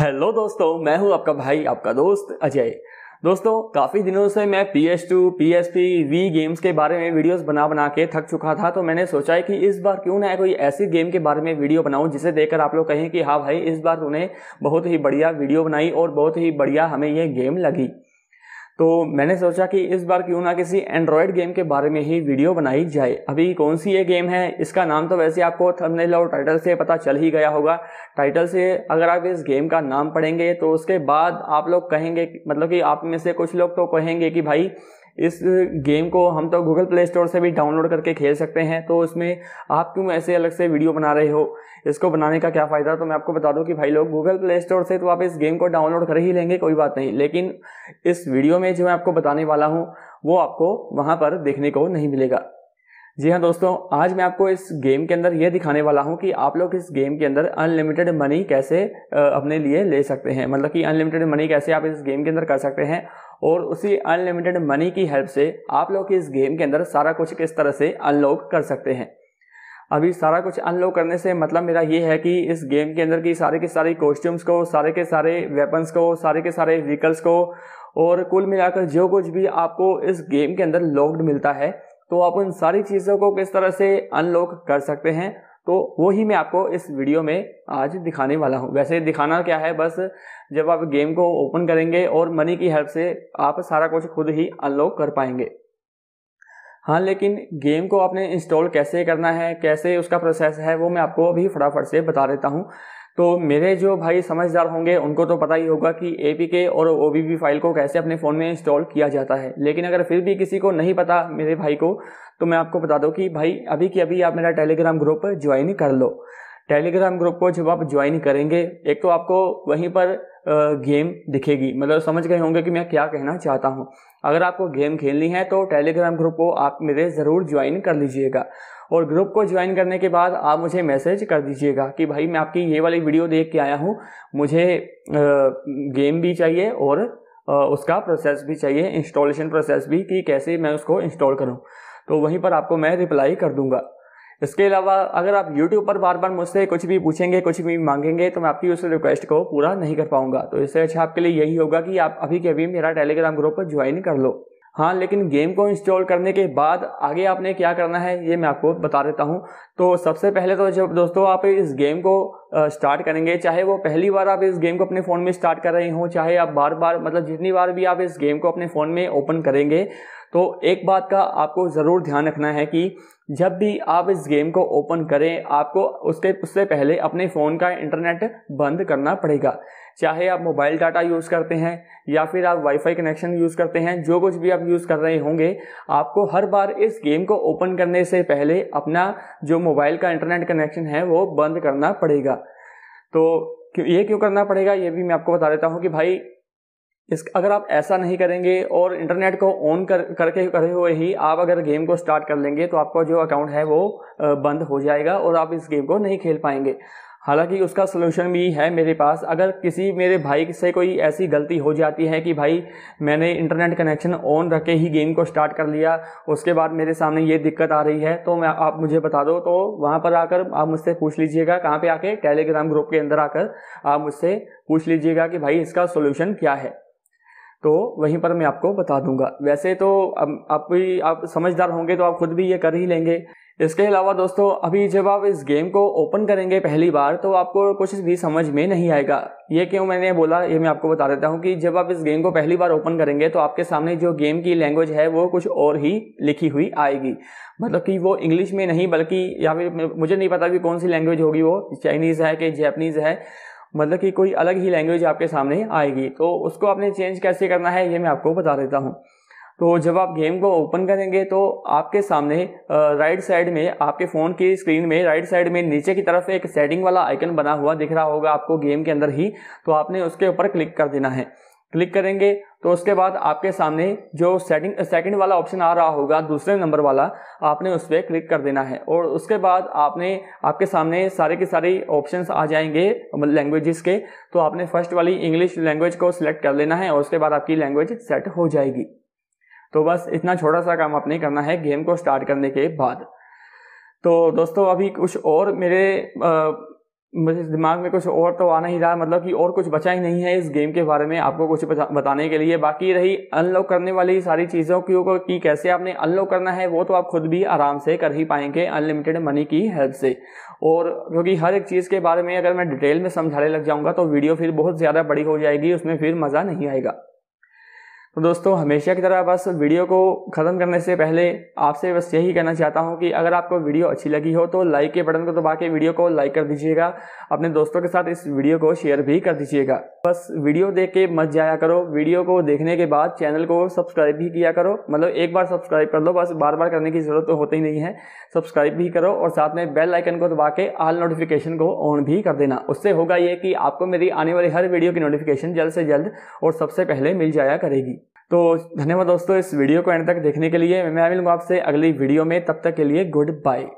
hello दोस्तों मैं हूं आपका भाई आपका दोस्त अजय दोस्तों काफ़ी दिनों से मैं P S two P S P V games के बारे में वीडियोस बना बना के थक चुका था तो मैंने सोचा है कि इस बार क्यों ना कोई ऐसी गेम के बारे में वीडियो बनाऊं जिसे देखकर आप लोग कहें कि हाँ भाई इस बार तूने बहुत ही बढ़िया वीडियो बनाई और बहुत ही बढ़िया हमें ये गेम लगी तो मैंने सोचा कि इस बार क्यों ना किसी एंड्रॉयड गेम के बारे में ही वीडियो बनाई जाए अभी कौन सी ये गेम है इसका नाम तो वैसे आपको थंबनेल और टाइटल से पता चल ही गया होगा टाइटल से अगर आप इस गेम का नाम पढ़ेंगे तो उसके बाद आप लोग कहेंगे मतलब कि आप में से कुछ लोग तो कहेंगे कि भाई इस गेम को हम तो गूगल प्ले स्टोर से भी डाउनलोड करके खेल सकते हैं तो इसमें आप क्यों ऐसे अलग से वीडियो बना रहे हो इसको बनाने का क्या फ़ायदा तो मैं आपको बता दूं कि भाई लोग गूगल प्ले स्टोर से तो आप इस गेम को डाउनलोड कर ही लेंगे कोई बात नहीं लेकिन इस वीडियो में जो मैं आपको बताने वाला हूँ वो आपको वहाँ पर देखने को नहीं मिलेगा जी हाँ दोस्तों आज मैं आपको इस गेम के अंदर यह दिखाने वाला हूँ कि आप लोग इस गेम के अंदर अनलिमिटेड मनी कैसे अपने लिए ले सकते हैं मतलब कि अनलिमिटेड मनी कैसे आप इस गेम के अंदर कर सकते हैं और उसी अनलिमिटेड मनी की हेल्प से आप लोग इस गेम के अंदर सारा कुछ किस तरह से अनलॉक कर सकते हैं अभी सारा कुछ अनलॉक करने से मतलब मेरा ये है कि इस गेम के अंदर की सारे के सारे कॉस्ट्यूम्स को सारे के सारे वेपन्स को सारे के सारे व्हीकल्स को और कुल मिलाकर जो कुछ भी आपको इस गेम के अंदर लॉक्ड मिलता है तो आप उन सारी चीज़ों को किस तरह से अनलॉक कर सकते हैं तो वो ही मैं आपको इस वीडियो में आज दिखाने वाला हूँ वैसे दिखाना क्या है बस जब आप गेम को ओपन करेंगे और मनी की हेल्प से आप सारा कुछ खुद ही अनलॉक कर पाएंगे हाँ लेकिन गेम को आपने इंस्टॉल कैसे करना है कैसे उसका प्रोसेस है वो मैं आपको अभी फटाफट से बता देता हूँ तो मेरे जो भाई समझदार होंगे उनको तो पता ही होगा कि ए और ओ फाइल को कैसे अपने फ़ोन में इंस्टॉल किया जाता है लेकिन अगर फिर भी किसी को नहीं पता मेरे भाई को तो मैं आपको बता दूँ कि भाई अभी कि अभी आप मेरा टेलीग्राम ग्रुप ज्वाइन कर लो टेलीग्राम ग्रुप को जब आप ज्वाइन करेंगे एक तो आपको वहीं पर गेम दिखेगी मतलब समझ गए होंगे कि मैं क्या कहना चाहता हूँ अगर आपको गेम खेलनी है तो टेलीग्राम ग्रुप को आप मेरे ज़रूर ज्वाइन कर लीजिएगा और ग्रुप को ज्वाइन करने के बाद आप मुझे मैसेज कर दीजिएगा कि भाई मैं आपकी ये वाली वीडियो देख के आया हूँ मुझे गेम भी चाहिए और उसका प्रोसेस भी चाहिए इंस्टॉलेशन प्रोसेस भी कि कैसे मैं उसको इंस्टॉल करूँ तो वहीं पर आपको मैं रिप्लाई कर दूँगा इसके अलावा अगर आप यूट्यूब पर बार बार मुझसे कुछ भी पूछेंगे कुछ भी मांगेंगे तो मैं आपकी उस रिक्वेस्ट को पूरा नहीं कर पाऊंगा तो इससे अच्छा आपके लिए यही होगा कि आप अभी के अभी मेरा टेलीग्राम ग्रुप पर ज्वाइन कर लो हाँ लेकिन गेम को इंस्टॉल करने के बाद आगे आपने क्या करना है ये मैं आपको बता देता हूँ तो सबसे पहले तो जब दोस्तों आप इस गेम को स्टार्ट करेंगे चाहे वो पहली बार आप इस गेम को अपने फ़ोन में स्टार्ट कर रहे हों चाहे आप बार बार मतलब जितनी बार भी आप इस गेम को अपने फ़ोन में ओपन करेंगे तो एक बात का आपको ज़रूर ध्यान रखना है कि जब भी आप इस गेम को ओपन करें आपको उसके उससे पहले अपने फ़ोन का इंटरनेट बंद करना पड़ेगा चाहे आप मोबाइल डाटा यूज़ करते हैं या फिर आप वाईफाई कनेक्शन यूज़ करते हैं जो कुछ भी आप यूज़ कर रहे होंगे आपको हर बार इस गेम को ओपन करने से पहले अपना जो मोबाइल का इंटरनेट कनेक्शन है वो बंद करना पड़ेगा तो ये क्यों करना पड़ेगा ये भी मैं आपको बता देता हूँ कि भाई इस अगर आप ऐसा नहीं करेंगे और इंटरनेट को ऑन कर करके करे हुए ही आप अगर गेम को स्टार्ट कर लेंगे तो आपका जो अकाउंट है वो बंद हो जाएगा और आप इस गेम को नहीं खेल पाएंगे हालांकि उसका सलूशन भी है मेरे पास अगर किसी मेरे भाई से कोई ऐसी गलती हो जाती है कि भाई मैंने इंटरनेट कनेक्शन ऑन रख के ही गेम को स्टार्ट कर लिया उसके बाद मेरे सामने ये दिक्कत आ रही है तो मैं आप मुझे बता दो तो वहाँ पर आकर आप मुझसे पूछ लीजिएगा कहाँ पर आके टेलीग्राम ग्रुप के अंदर आकर आप मुझसे पूछ लीजिएगा कि भाई इसका सोल्यूशन क्या है तो वहीं पर मैं आपको बता दूंगा वैसे तो अब आप भी आप समझदार होंगे तो आप खुद भी ये कर ही लेंगे इसके अलावा दोस्तों अभी जब आप इस गेम को ओपन करेंगे पहली बार तो आपको कुछ भी समझ में नहीं आएगा ये क्यों मैंने बोला ये मैं आपको बता देता हूँ कि जब आप इस गेम को पहली बार ओपन करेंगे तो आपके सामने जो गेम की लैंग्वेज है वो कुछ और ही लिखी हुई आएगी मतलब कि वो इंग्लिश में नहीं बल्कि या फिर मुझे नहीं पता कि कौन सी लैंग्वेज होगी वो चाइनीज़ है कि जैपनीज़ है मतलब कि कोई अलग ही लैंग्वेज आपके सामने आएगी तो उसको आपने चेंज कैसे करना है ये मैं आपको बता देता हूँ तो जब आप गेम को ओपन करेंगे तो आपके सामने राइट साइड में आपके फ़ोन की स्क्रीन में राइट साइड में नीचे की तरफ एक सेटिंग वाला आइकन बना हुआ दिख रहा होगा आपको गेम के अंदर ही तो आपने उसके ऊपर क्लिक कर देना है क्लिक करेंगे तो उसके बाद आपके सामने जो सेटिंग सेकंड वाला ऑप्शन आ रहा होगा दूसरे नंबर वाला आपने उस पर क्लिक कर देना है और उसके बाद आपने आपके सामने सारे के सारे ऑप्शन आ जाएंगे लैंग्वेजेस मतलब के तो आपने फर्स्ट वाली इंग्लिश लैंग्वेज को सिलेक्ट कर लेना है और उसके बाद आपकी लैंग्वेज सेट हो जाएगी तो बस इतना छोटा सा काम आपने करना है गेम को स्टार्ट करने के बाद तो दोस्तों अभी कुछ और मेरे मुझे दिमाग में कुछ और तो आ नहीं रहा मतलब कि और कुछ बचा ही नहीं है इस गेम के बारे में आपको कुछ बताने के लिए बाकी रही अनलॉक करने वाली सारी चीज़ों को कि कैसे आपने अनलॉक करना है वो तो आप खुद भी आराम से कर ही पाएंगे अनलिमिटेड मनी की हेल्प से और क्योंकि हर एक चीज़ के बारे में अगर मैं डिटेल में समझाने लग जाऊँगा तो वीडियो फिर बहुत ज़्यादा बड़ी हो जाएगी उसमें फिर मज़ा नहीं आएगा तो दोस्तों हमेशा की तरह बस वीडियो को ख़त्म करने से पहले आपसे बस यही कहना चाहता हूँ कि अगर आपको वीडियो अच्छी लगी हो तो लाइक के बटन को दबा के वीडियो को लाइक कर दीजिएगा अपने दोस्तों के साथ इस वीडियो को शेयर भी कर दीजिएगा बस वीडियो देख के मत जाया करो वीडियो को देखने के बाद चैनल को सब्सक्राइब भी किया करो मतलब एक बार सब्सक्राइब कर लो बस बार बार करने की ज़रूरत तो होती ही नहीं है सब्सक्राइब भी करो और साथ में बेल आइकन को दबा के आल नोटिफिकेशन को ऑन भी कर देना उससे होगा ये कि आपको मेरी आने वाली हर वीडियो की नोटिफिकेशन जल्द से जल्द और सबसे पहले मिल जाया करेगी तो धन्यवाद दोस्तों इस वीडियो को एंड तक देखने के लिए मैं मिलूंगा आपसे अगली वीडियो में तब तक के लिए गुड बाय